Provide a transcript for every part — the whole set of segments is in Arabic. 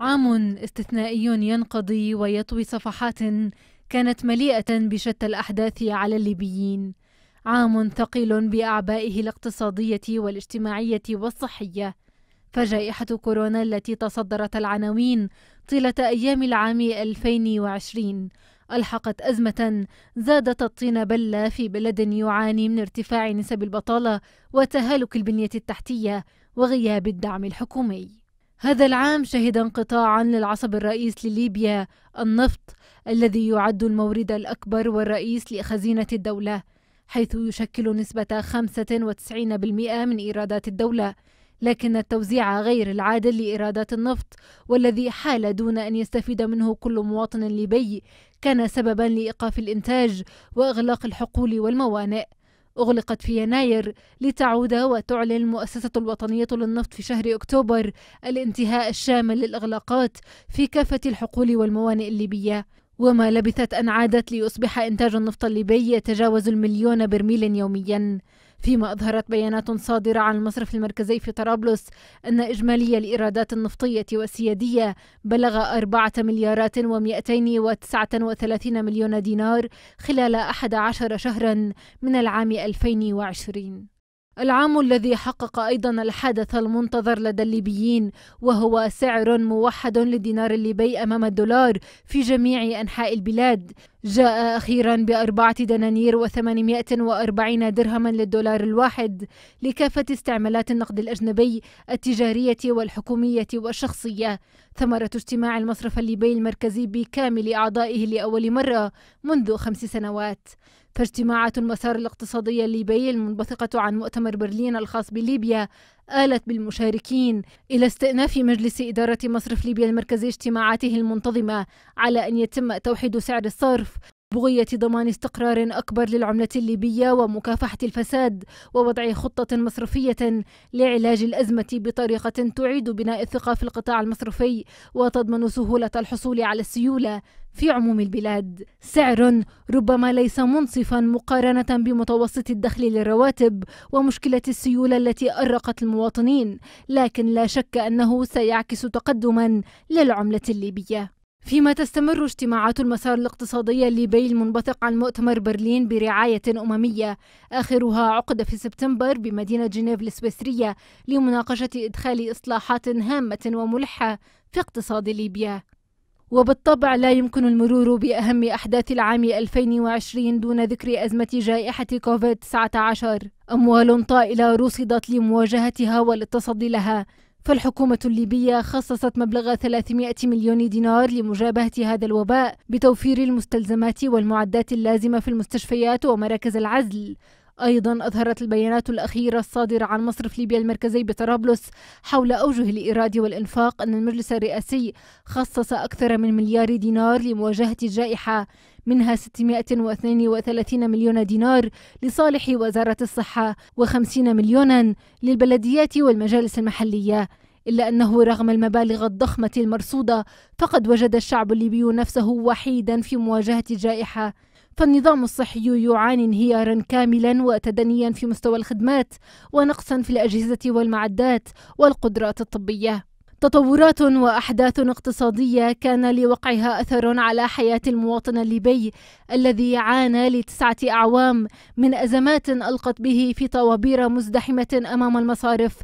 عام استثنائي ينقضي ويطوي صفحات كانت مليئة بشتى الأحداث على الليبيين عام ثقيل بأعبائه الاقتصادية والاجتماعية والصحية فجائحة كورونا التي تصدرت العناوين طيلة أيام العام 2020 ألحقت أزمة زادت الطين بلة في بلد يعاني من ارتفاع نسب البطالة وتهالك البنية التحتية وغياب الدعم الحكومي هذا العام شهد انقطاعا للعصب الرئيس لليبيا النفط الذي يعد المورد الأكبر والرئيس لخزينة الدولة حيث يشكل نسبة 95% من إيرادات الدولة لكن التوزيع غير العادل لإيرادات النفط والذي حال دون أن يستفيد منه كل مواطن ليبي كان سببا لإيقاف الإنتاج وإغلاق الحقول والموانئ أغلقت في يناير لتعود وتعلن المؤسسة الوطنية للنفط في شهر أكتوبر الانتهاء الشامل للإغلاقات في كافة الحقول والموانئ الليبية وما لبثت أن عادت ليصبح إنتاج النفط الليبي يتجاوز المليون برميل يومياً فيما أظهرت بيانات صادرة عن المصرف المركزي في طرابلس أن إجمالي الإيرادات النفطية والسيادية بلغ 4 مليارات و239 مليون دينار خلال 11 شهرا من العام 2020 العام الذي حقق أيضا الحدث المنتظر لدى الليبيين وهو سعر موحد للدينار الليبي أمام الدولار في جميع أنحاء البلاد جاء أخيرا بأربعة دنانير وثمانمائة وأربعين درهما للدولار الواحد لكافة استعمالات النقد الأجنبي التجارية والحكومية والشخصية ثمرة اجتماع المصرف الليبي المركزي بكامل أعضائه لأول مرة منذ خمس سنوات فاجتماعات المسار الاقتصادي الليبي المنبثقة عن مؤتمر برلين الخاص بليبيا آلت بالمشاركين إلى استئناف مجلس إدارة مصرف ليبيا المركزي اجتماعاته المنتظمة على أن يتم توحيد سعر الصرف بغية ضمان استقرار أكبر للعملة الليبية ومكافحة الفساد ووضع خطة مصرفية لعلاج الأزمة بطريقة تعيد بناء الثقة في القطاع المصرفي وتضمن سهولة الحصول على السيولة في عموم البلاد سعر ربما ليس منصفا مقارنة بمتوسط الدخل للرواتب ومشكلة السيولة التي أرقت المواطنين لكن لا شك أنه سيعكس تقدما للعملة الليبية فيما تستمر اجتماعات المسار الاقتصادي الليبي المنبثق عن مؤتمر برلين برعاية أممية آخرها عقد في سبتمبر بمدينة جنيف السويسرية لمناقشة إدخال إصلاحات هامة وملحة في اقتصاد ليبيا وبالطبع لا يمكن المرور بأهم أحداث العام 2020 دون ذكر أزمة جائحة كوفيد-19 أموال طائلة رصدت لمواجهتها والتصدي لها فالحكومة الليبية خصصت مبلغ 300 مليون دينار لمجابهة هذا الوباء بتوفير المستلزمات والمعدات اللازمة في المستشفيات ومراكز العزل أيضا أظهرت البيانات الأخيرة الصادرة عن مصرف ليبيا المركزي بطرابلس حول أوجه الإيراد والإنفاق أن المجلس الرئاسي خصص أكثر من مليار دينار لمواجهة الجائحة منها 632 مليون دينار لصالح وزارة الصحة و50 مليونا للبلديات والمجالس المحلية إلا أنه رغم المبالغ الضخمة المرصودة فقد وجد الشعب الليبي نفسه وحيدا في مواجهة الجائحة فالنظام الصحي يعاني انهيارا كاملا وتدنيا في مستوى الخدمات ونقصا في الأجهزة والمعدات والقدرات الطبية تطورات واحداث اقتصاديه كان لوقعها اثر على حياه المواطن الليبي الذي عانى لتسعه اعوام من ازمات القت به في طوابير مزدحمه امام المصارف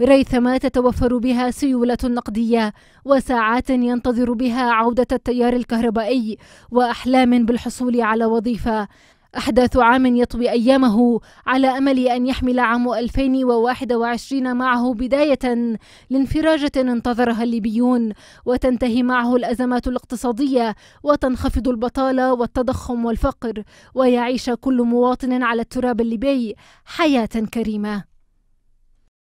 ريثما تتوفر بها سيولة نقدية وساعات ينتظر بها عودة التيار الكهربائي وأحلام بالحصول على وظيفة أحداث عام يطوي أيامه على أمل أن يحمل عام 2021 معه بداية لانفراجة انتظرها الليبيون وتنتهي معه الأزمات الاقتصادية وتنخفض البطالة والتضخم والفقر ويعيش كل مواطن على التراب الليبي حياة كريمة